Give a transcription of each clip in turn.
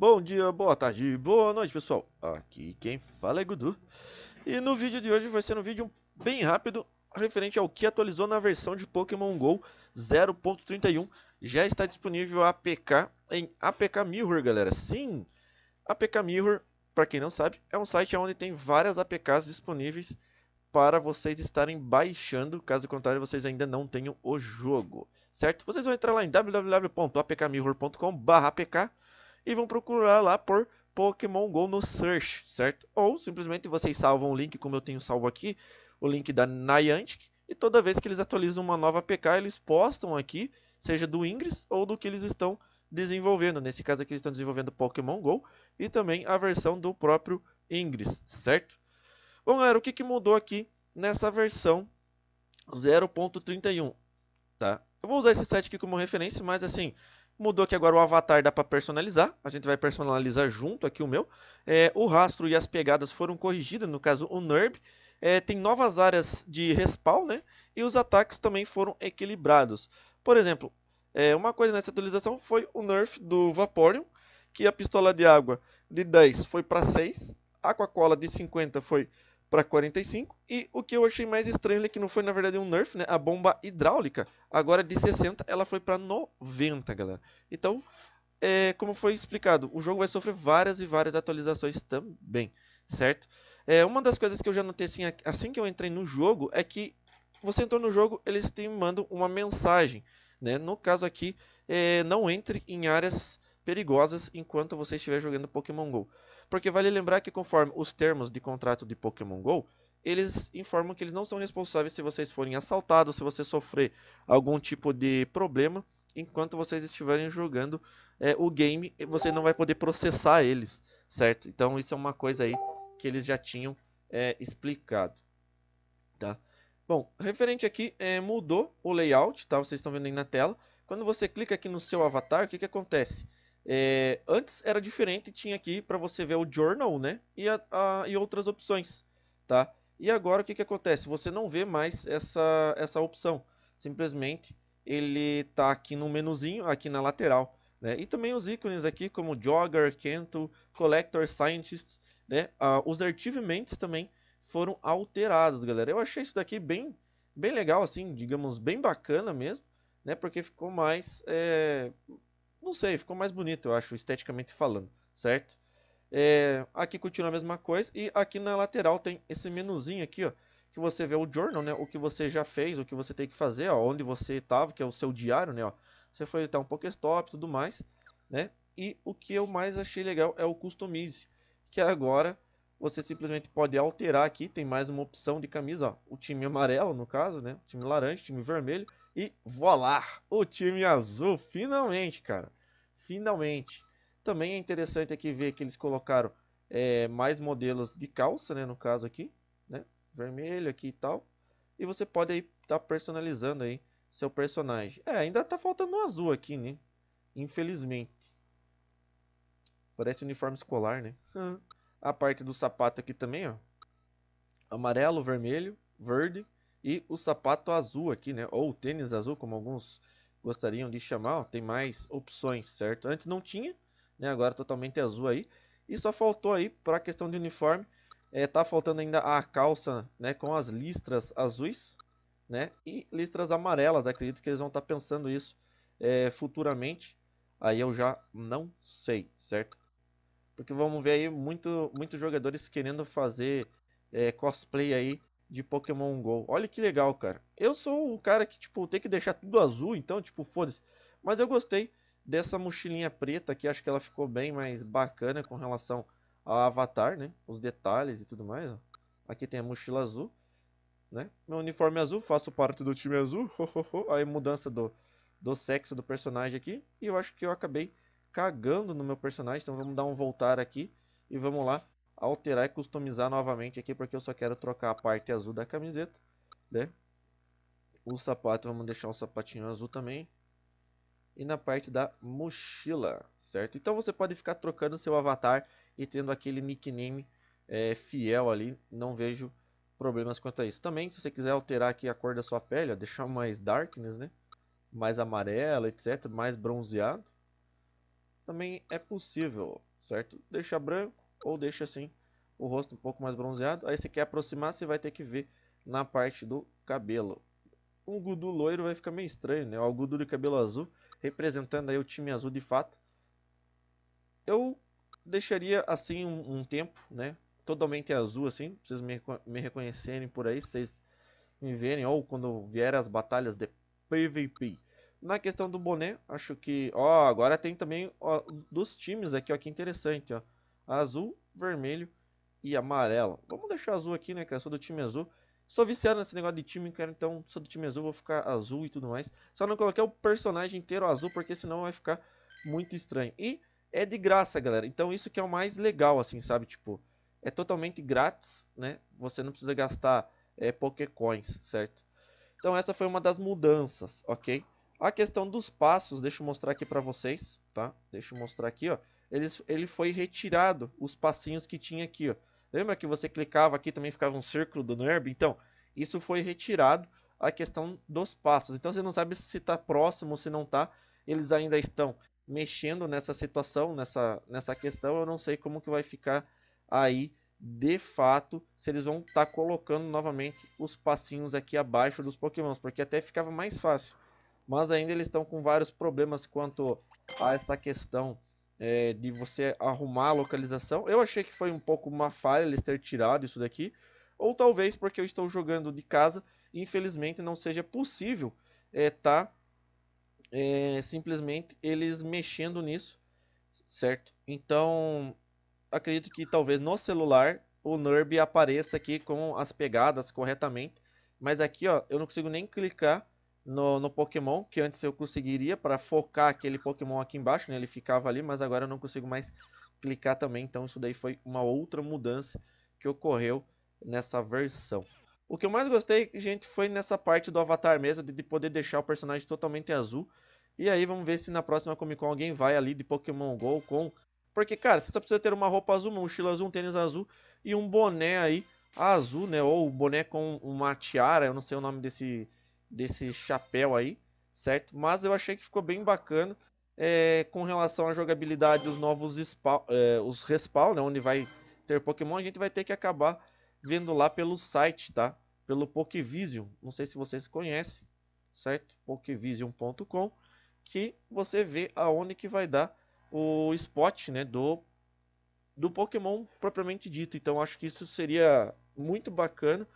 Bom dia, boa tarde, boa noite pessoal, aqui quem fala é Gudu E no vídeo de hoje vai ser um vídeo bem rápido referente ao que atualizou na versão de Pokémon GO 0.31 Já está disponível a APK em APK Mirror galera, sim! APK Mirror, para quem não sabe, é um site onde tem várias APKs disponíveis para vocês estarem baixando, caso contrário vocês ainda não tenham o jogo, certo? Vocês vão entrar lá em www.apkmirror.com/apk e vão procurar lá por Pokémon Go no search, certo? Ou simplesmente vocês salvam o link, como eu tenho salvo aqui, o link da Niantic, e toda vez que eles atualizam uma nova APK, eles postam aqui, seja do Ingress ou do que eles estão desenvolvendo. Nesse caso aqui, eles estão desenvolvendo Pokémon GO e também a versão do próprio Ingress, certo? Bom, galera, o que, que mudou aqui nessa versão 0.31, tá? Eu vou usar esse site aqui como referência, mas assim, Mudou que agora o avatar dá para personalizar. A gente vai personalizar junto aqui o meu. É, o rastro e as pegadas foram corrigidas, no caso o NURB. É, tem novas áreas de respawn, né? E os ataques também foram equilibrados. Por exemplo, é, uma coisa nessa atualização foi o nerf do Vaporeon, que a pistola de água de 10 foi para 6, a Aquacola de 50 foi para 45. E o que eu achei mais estranho é que não foi na verdade um nerf, né? A bomba hidráulica, agora de 60, ela foi para 90, galera. Então, é, como foi explicado, o jogo vai sofrer várias e várias atualizações também, certo? É, uma das coisas que eu já notei assim, assim que eu entrei no jogo é que você entrou no jogo, eles te mandam uma mensagem, né? No caso aqui, é, não entre em áreas perigosas enquanto você estiver jogando Pokémon GO. Porque vale lembrar que conforme os termos de contrato de Pokémon GO, eles informam que eles não são responsáveis se vocês forem assaltados, se você sofrer algum tipo de problema enquanto vocês estiverem jogando é, o game, você não vai poder processar eles, certo? Então isso é uma coisa aí que eles já tinham é, explicado, tá? Bom, referente aqui, é, mudou o layout, tá? Vocês estão vendo aí na tela. Quando você clica aqui no seu avatar, o que, que acontece? É, antes era diferente, tinha aqui para você ver o journal, né? E, a, a, e outras opções, tá? E agora o que, que acontece? Você não vê mais essa, essa opção. Simplesmente ele tá aqui no menuzinho, aqui na lateral. Né? E também os ícones aqui como Jogger, Kento, Collector, Scientist, né? Ah, os achievements também foram alterados, galera. Eu achei isso daqui bem, bem legal, assim, digamos, bem bacana mesmo, né? Porque ficou mais, é, não sei, ficou mais bonito, eu acho, esteticamente falando, certo? É, aqui continua a mesma coisa e aqui na lateral tem esse menuzinho aqui, ó, que você vê o journal, né, o que você já fez, o que você tem que fazer, ó, onde você estava, que é o seu diário, né, ó. Você foi editar um Pokéstop e tudo mais, né? E o que eu mais achei legal é o Customize, que agora você simplesmente pode alterar aqui, tem mais uma opção de camisa, ó, o time amarelo no caso, né, o time laranja, o time vermelho e voar o time azul, finalmente, cara. Finalmente. Também é interessante aqui ver que eles colocaram é, mais modelos de calça, né? No caso aqui, né? Vermelho aqui e tal. E você pode aí estar tá personalizando aí seu personagem. É, ainda tá faltando um azul aqui, né? Infelizmente. Parece uniforme escolar, né? A parte do sapato aqui também, ó. Amarelo, vermelho, verde e o sapato azul aqui, né? Ou tênis azul, como alguns gostariam de chamar. Ó, tem mais opções, certo? Antes não tinha, né? Agora totalmente azul aí. E só faltou aí, para a questão de uniforme, é, tá faltando ainda a calça, né? Com as listras azuis, né? E listras amarelas. Acredito que eles vão estar tá pensando isso é, futuramente. Aí eu já não sei, certo? Porque vamos ver aí muito, muitos jogadores querendo fazer é, cosplay aí de Pokémon GO. Olha que legal, cara. Eu sou um cara que, tipo, tem que deixar tudo azul, então, tipo, foda-se. Mas eu gostei dessa mochilinha preta aqui, acho que ela ficou bem mais bacana com relação ao avatar, né? Os detalhes e tudo mais, ó. Aqui tem a mochila azul, né? Meu uniforme é azul, faço parte do time azul. Aí mudança do, do sexo do personagem aqui. E eu acho que eu acabei cagando no meu personagem, então vamos dar um voltar aqui. E vamos lá alterar e customizar novamente aqui, porque eu só quero trocar a parte azul da camiseta, né? O sapato, vamos deixar o um sapatinho azul também. E na parte da mochila, certo? Então você pode ficar trocando seu avatar e tendo aquele nickname é, fiel ali, não vejo problemas quanto a isso. Também, se você quiser alterar aqui a cor da sua pele, ó, deixar mais darkness, né? mais amarela, etc, mais bronzeado, também é possível, certo? Deixar branco, ou deixa assim o rosto um pouco mais bronzeado. Aí se quer aproximar, você vai ter que ver na parte do cabelo. Um gudu loiro vai ficar meio estranho, né? O algodão de cabelo azul, representando aí o time azul de fato. Eu deixaria assim um, um tempo, né? Totalmente azul assim, pra vocês me, me reconhecerem por aí, vocês me verem ou quando vier as batalhas de PVP. Na questão do boné, acho que, ó, agora tem também ó, dos times aqui, ó, que interessante, ó azul, vermelho e amarelo. Vamos deixar azul aqui, né, cara? Sou do time azul. Sou viciado nesse negócio de time, cara, então sou do time azul, vou ficar azul e tudo mais. Só não coloquei o personagem inteiro azul, porque senão vai ficar muito estranho. E é de graça, galera. Então isso que é o mais legal, assim, sabe? Tipo, é totalmente grátis, né? Você não precisa gastar é, Pokécoins, certo? Então essa foi uma das mudanças, ok? A questão dos passos, deixa eu mostrar aqui pra vocês, tá? Deixa eu mostrar aqui, ó eles, ele foi retirado os passinhos que tinha aqui. Ó. Lembra que você clicava aqui também ficava um círculo do NURB? Então, isso foi retirado a questão dos passos. Então, você não sabe se está próximo ou se não está. Eles ainda estão mexendo nessa situação, nessa, nessa questão. Eu não sei como que vai ficar aí de fato se eles vão estar tá colocando novamente os passinhos aqui abaixo dos pokémons, porque até ficava mais fácil. Mas ainda eles estão com vários problemas quanto a essa questão é, de você arrumar a localização. Eu achei que foi um pouco uma falha eles ter tirado isso daqui, ou talvez porque eu estou jogando de casa e infelizmente não seja possível é, tá é, simplesmente eles mexendo nisso, certo? Então acredito que talvez no celular o NURB apareça aqui com as pegadas corretamente, mas aqui ó, eu não consigo nem clicar no, no Pokémon, que antes eu conseguiria para focar aquele Pokémon aqui embaixo, né? Ele ficava ali, mas agora eu não consigo mais clicar também, então isso daí foi uma outra mudança que ocorreu nessa versão. O que eu mais gostei, gente, foi nessa parte do avatar mesmo, de, poder deixar o personagem totalmente azul. E aí vamos ver se na próxima Comic Con alguém vai ali de Pokémon GO com... Porque, cara, você só precisa ter uma roupa azul, uma mochila azul, um tênis azul e um boné aí azul, né? Ou um boné com uma tiara, eu não sei o nome desse desse chapéu aí, certo? Mas eu achei que ficou bem bacana é, com relação à jogabilidade, os novos é, os respawn, né, onde vai ter Pokémon, a gente vai ter que acabar vendo lá pelo site, tá? Pelo Pokévision, não sei se vocês conhecem, certo? Pokévision.com, que você vê aonde que vai dar o spot, né, do do Pokémon propriamente dito. Então acho que isso seria muito bacana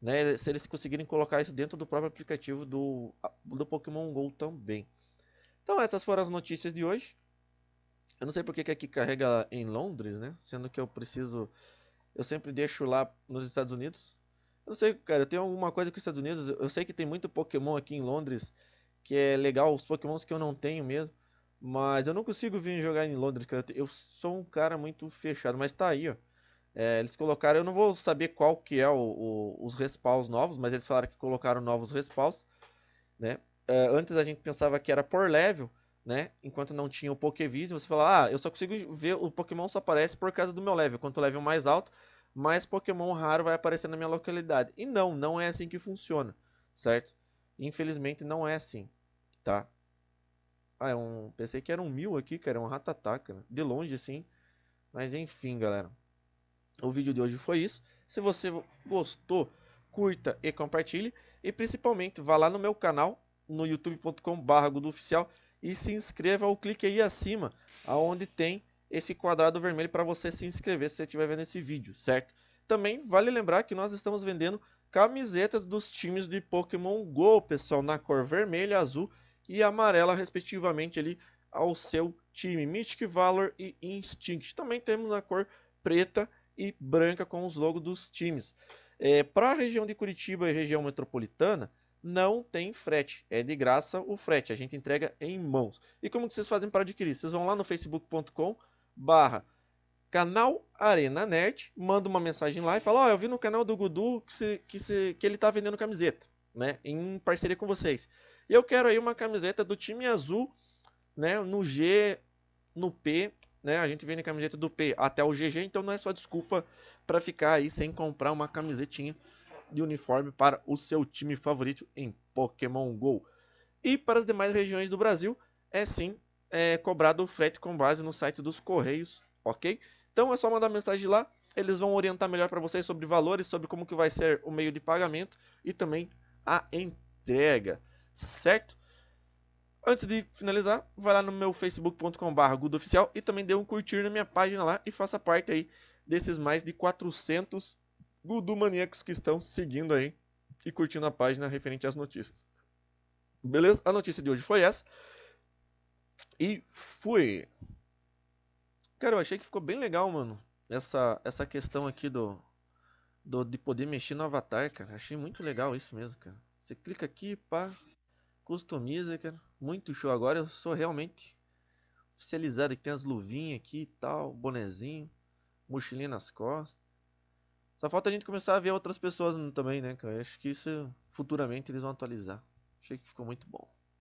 né, se eles conseguirem colocar isso dentro do próprio aplicativo do, do Pokémon GO também. Então essas foram as notícias de hoje. Eu não sei porque que aqui carrega em Londres, né? Sendo que eu preciso. Eu sempre deixo lá nos Estados Unidos. Eu não sei, cara, eu tenho alguma coisa com os Estados Unidos. Eu sei que tem muito Pokémon aqui em Londres. Que é legal, os Pokémons que eu não tenho mesmo. Mas eu não consigo vir jogar em Londres, cara. Eu sou um cara muito fechado. Mas tá aí, ó. É, eles colocaram, eu não vou saber qual que é o, o, os respawns novos, mas eles falaram que colocaram novos respawns, né? É, antes a gente pensava que era por level, né? Enquanto não tinha o Pokévision, você fala, ah, eu só consigo ver, o Pokémon só aparece por causa do meu level. Quanto o level mais alto, mais Pokémon raro vai aparecer na minha localidade. E não, não é assim que funciona, certo? Infelizmente não é assim, tá? Ah, é um... Pensei que era um mil aqui, cara. É um ratatá, cara. Né? De longe, sim. Mas enfim, galera. O vídeo de hoje foi isso. Se você gostou, curta e compartilhe. E principalmente, vá lá no meu canal, no youtube.com.br oficial e se inscreva ou clique aí acima, aonde tem esse quadrado vermelho para você se inscrever se você estiver vendo esse vídeo, certo? Também vale lembrar que nós estamos vendendo camisetas dos times de Pokémon GO, pessoal, na cor vermelha, azul e amarela, respectivamente, ali ao seu time Mythic Valor e Instinct. Também temos na cor preta e branca com os logos dos times. É, Para a região de Curitiba e região metropolitana, não tem frete. É de graça o frete. A gente entrega em mãos. E como que vocês fazem para adquirir? Vocês vão lá no facebook.com barra canal Arena Nerd, manda uma mensagem lá e fala, ó, oh, eu vi no canal do Gudu que, se, que, se, que ele tá vendendo camiseta, né, em parceria com vocês. E eu quero aí uma camiseta do time azul, né, no G, no P né? A gente vende a camiseta do P até o GG, então não é só desculpa para ficar aí sem comprar uma camisetinha de uniforme para o seu time favorito em Pokémon GO. E para as demais regiões do Brasil, é sim é, cobrado o frete com base no site dos Correios, ok? Então é só mandar mensagem lá, eles vão orientar melhor para vocês sobre valores, sobre como que vai ser o meio de pagamento e também a entrega, certo? Antes de finalizar, vai lá no meu facebook.com.br oficial e também dê um curtir na minha página lá e faça parte aí desses mais de 400 Gudu Maníacos que estão seguindo aí e curtindo a página referente às notícias. Beleza? A notícia de hoje foi essa. E fui. Cara, eu achei que ficou bem legal, mano. Essa, essa questão aqui do, do de poder mexer no avatar, cara. Achei muito legal isso mesmo, cara. Você clica aqui, pá, customiza, cara. Muito show agora. Eu sou realmente oficializado que Tem as luvinhas aqui e tal, bonezinho, mochilinha nas costas. Só falta a gente começar a ver outras pessoas também, né, Eu acho que isso futuramente eles vão atualizar. Achei que ficou muito bom.